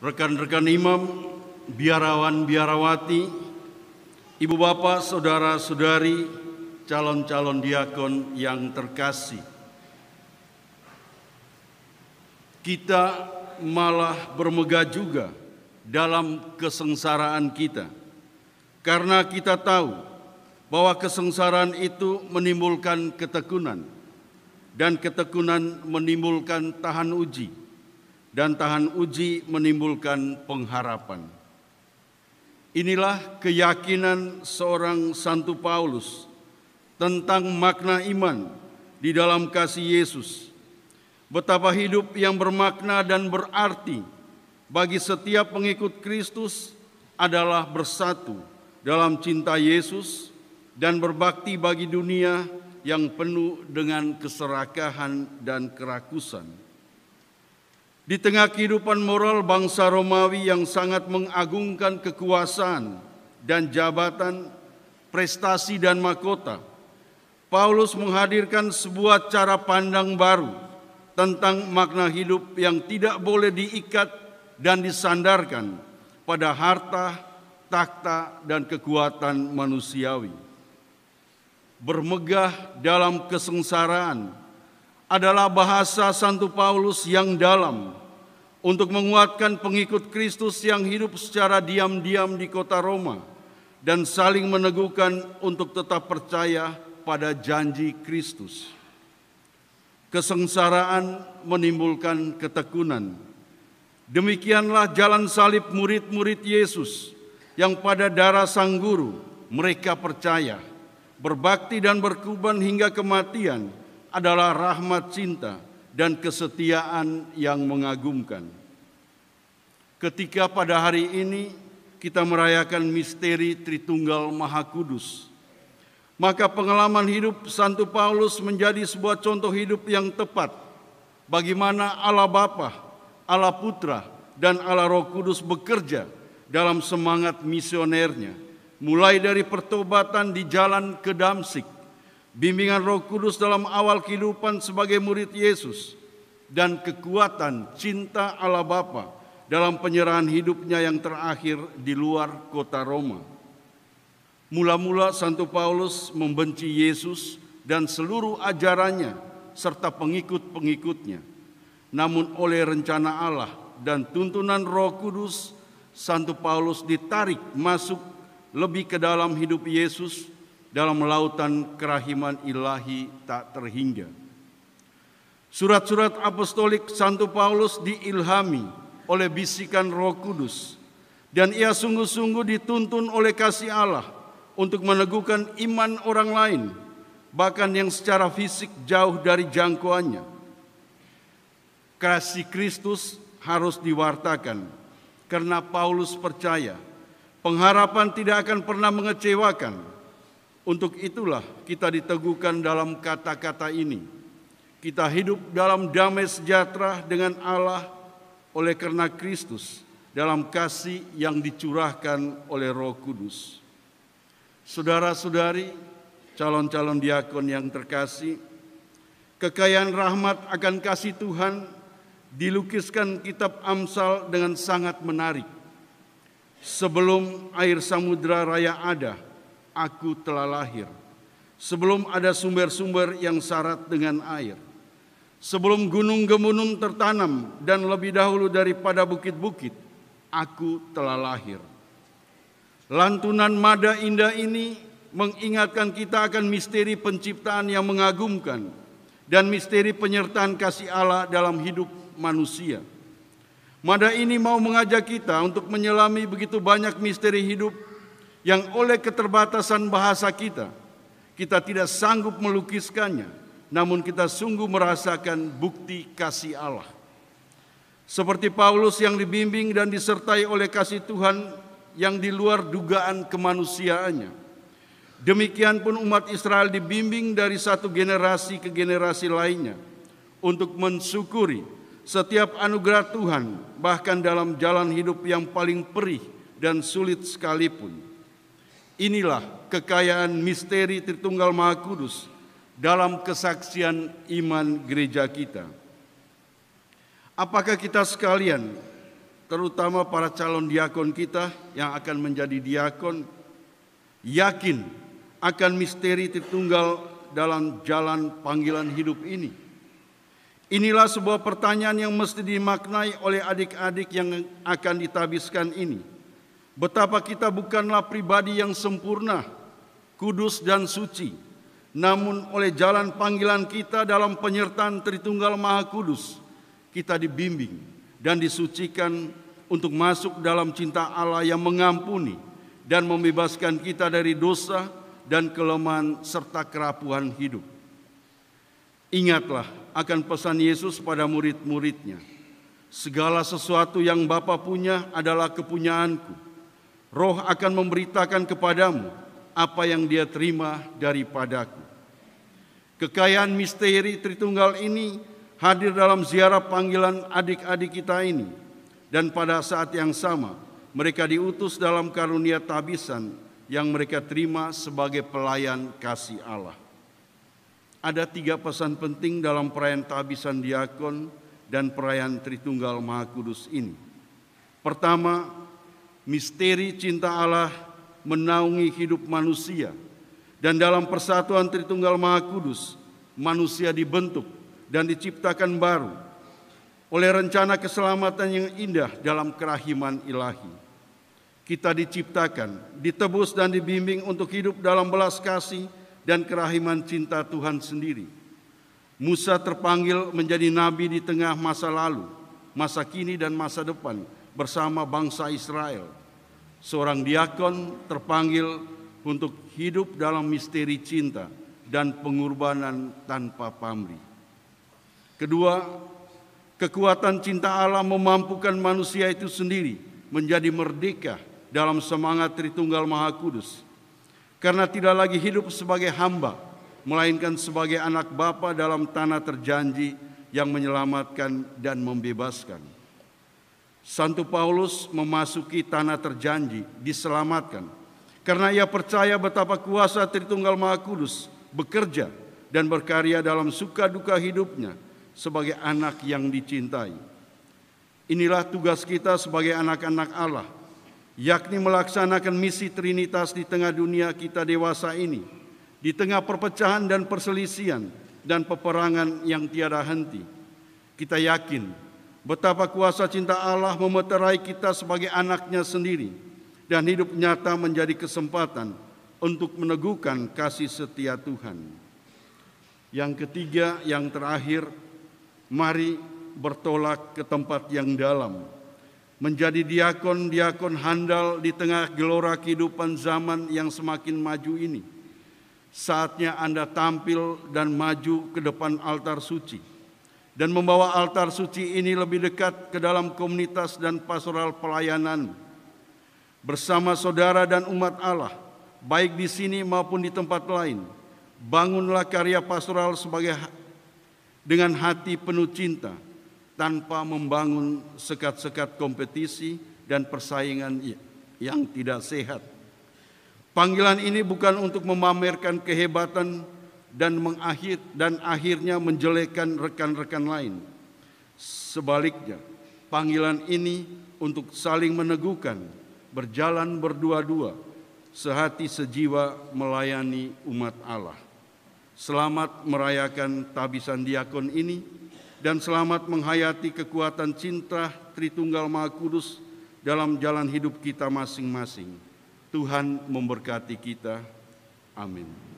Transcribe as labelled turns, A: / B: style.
A: rekan-rekan imam, biarawan-biarawati, ibu bapak, saudara-saudari, calon-calon diakon yang terkasih. Kita malah bermegah juga dalam kesengsaraan kita. Karena kita tahu bahwa kesengsaraan itu menimbulkan ketekunan dan ketekunan menimbulkan tahan uji dan tahan uji menimbulkan pengharapan. Inilah keyakinan seorang Santo Paulus tentang makna iman di dalam kasih Yesus. Betapa hidup yang bermakna dan berarti bagi setiap pengikut Kristus adalah bersatu dalam cinta Yesus dan berbakti bagi dunia yang penuh dengan keserakahan dan kerakusan. Di tengah kehidupan moral bangsa Romawi yang sangat mengagungkan kekuasaan dan jabatan, prestasi dan mahkota, Paulus menghadirkan sebuah cara pandang baru tentang makna hidup yang tidak boleh diikat dan disandarkan pada harta, takhta, dan kekuatan manusiawi. Bermegah dalam kesengsaraan, adalah bahasa Santo Paulus yang dalam untuk menguatkan pengikut Kristus yang hidup secara diam-diam di kota Roma dan saling meneguhkan untuk tetap percaya pada janji Kristus. Kesengsaraan menimbulkan ketekunan. Demikianlah jalan salib murid-murid Yesus yang pada darah sang guru mereka percaya, berbakti dan berkuban hingga kematian – adalah rahmat cinta dan kesetiaan yang mengagumkan. Ketika pada hari ini kita merayakan misteri Tritunggal Maha Kudus, maka pengalaman hidup Santo Paulus menjadi sebuah contoh hidup yang tepat bagaimana Allah Bapa, Allah Putra, dan Allah Roh Kudus bekerja dalam semangat misionernya, mulai dari pertobatan di jalan ke Damsik, bimbingan Roh Kudus dalam awal kehidupan sebagai murid Yesus, dan kekuatan cinta Allah Bapa dalam penyerahan hidupnya yang terakhir di luar kota Roma. Mula-mula Santo Paulus membenci Yesus dan seluruh ajarannya serta pengikut-pengikutnya. Namun oleh rencana Allah dan tuntunan Roh Kudus, Santo Paulus ditarik masuk lebih ke dalam hidup Yesus dalam lautan kerahiman ilahi tak terhingga. Surat-surat apostolik Santo Paulus diilhami oleh bisikan Roh Kudus dan ia sungguh-sungguh dituntun oleh kasih Allah untuk meneguhkan iman orang lain bahkan yang secara fisik jauh dari jangkauannya. Kasih Kristus harus diwartakan karena Paulus percaya pengharapan tidak akan pernah mengecewakan untuk itulah kita diteguhkan dalam kata-kata ini. Kita hidup dalam damai sejahtera dengan Allah oleh karena Kristus dalam kasih yang dicurahkan oleh Roh Kudus. Saudara-saudari, calon-calon diakon yang terkasih, kekayaan rahmat akan kasih Tuhan dilukiskan kitab Amsal dengan sangat menarik. Sebelum air samudra raya ada, aku telah lahir. Sebelum ada sumber-sumber yang syarat dengan air. Sebelum gunung gemunung tertanam dan lebih dahulu daripada bukit-bukit, aku telah lahir. Lantunan mada indah ini mengingatkan kita akan misteri penciptaan yang mengagumkan dan misteri penyertaan kasih Allah dalam hidup manusia. Mada ini mau mengajak kita untuk menyelami begitu banyak misteri hidup yang oleh keterbatasan bahasa kita, kita tidak sanggup melukiskannya, namun kita sungguh merasakan bukti kasih Allah. Seperti Paulus yang dibimbing dan disertai oleh kasih Tuhan yang di luar dugaan kemanusiaannya. Demikian pun umat Israel dibimbing dari satu generasi ke generasi lainnya untuk mensyukuri setiap anugerah Tuhan bahkan dalam jalan hidup yang paling perih dan sulit sekalipun. Inilah kekayaan misteri Tritunggal Maha Kudus dalam kesaksian iman gereja kita. Apakah kita sekalian, terutama para calon diakon kita yang akan menjadi diakon, yakin akan misteri Tritunggal dalam jalan panggilan hidup ini? Inilah sebuah pertanyaan yang mesti dimaknai oleh adik-adik yang akan ditabiskan ini Betapa kita bukanlah pribadi yang sempurna, kudus dan suci, namun oleh jalan panggilan kita dalam penyertaan Tritunggal Maha Kudus, kita dibimbing dan disucikan untuk masuk dalam cinta Allah yang mengampuni dan membebaskan kita dari dosa dan kelemahan serta kerapuhan hidup. Ingatlah akan pesan Yesus pada murid-muridnya. Segala sesuatu yang Bapa punya adalah kepunyaanku Roh akan memberitakan kepadamu apa yang dia terima daripadaku. Kekayaan misteri Tritunggal ini hadir dalam ziarah panggilan adik-adik kita ini. Dan pada saat yang sama, mereka diutus dalam karunia tabisan yang mereka terima sebagai pelayan kasih Allah. Ada tiga pesan penting dalam perayaan tabisan diakon dan perayaan Tritunggal Maha Kudus ini. Pertama, misteri cinta Allah menaungi hidup manusia. Dan dalam persatuan Tritunggal Maha Kudus, manusia dibentuk dan diciptakan baru oleh rencana keselamatan yang indah dalam kerahiman ilahi. Kita diciptakan, ditebus dan dibimbing untuk hidup dalam belas kasih dan kerahiman cinta Tuhan sendiri. Musa terpanggil menjadi nabi di tengah masa lalu, masa kini dan masa depan bersama bangsa Israel seorang diakon terpanggil untuk hidup dalam misteri cinta dan pengorbanan tanpa pamrih. Kedua, kekuatan cinta Allah memampukan manusia itu sendiri menjadi merdeka dalam semangat Tritunggal Maha Kudus. Karena tidak lagi hidup sebagai hamba, melainkan sebagai anak bapa dalam tanah terjanji yang menyelamatkan dan membebaskan. Santo Paulus memasuki tanah terjanji, diselamatkan. Karena ia percaya betapa kuasa Tritunggal Maha Kudus bekerja dan berkarya dalam suka duka hidupnya sebagai anak yang dicintai. Inilah tugas kita sebagai anak-anak Allah, yakni melaksanakan misi Trinitas di tengah dunia kita dewasa ini, di tengah perpecahan dan perselisihan dan peperangan yang tiada henti. Kita yakin Betapa kuasa cinta Allah memeterai kita sebagai anaknya sendiri dan hidup nyata menjadi kesempatan untuk meneguhkan kasih setia Tuhan. Yang ketiga, yang terakhir, mari bertolak ke tempat yang dalam. Menjadi diakon-diakon handal di tengah gelora kehidupan zaman yang semakin maju ini. Saatnya Anda tampil dan maju ke depan altar suci dan membawa altar suci ini lebih dekat ke dalam komunitas dan pastoral pelayanan bersama saudara dan umat Allah baik di sini maupun di tempat lain bangunlah karya pastoral sebagai dengan hati penuh cinta tanpa membangun sekat-sekat kompetisi dan persaingan yang tidak sehat. Panggilan ini bukan untuk memamerkan kehebatan dan mengakhir dan akhirnya menjelekkan rekan-rekan lain. Sebaliknya, panggilan ini untuk saling meneguhkan, berjalan berdua-dua, sehati sejiwa melayani umat Allah. Selamat merayakan tabisan diakon ini dan selamat menghayati kekuatan cinta Tritunggal Maha Kudus dalam jalan hidup kita masing-masing. Tuhan memberkati kita. Amin.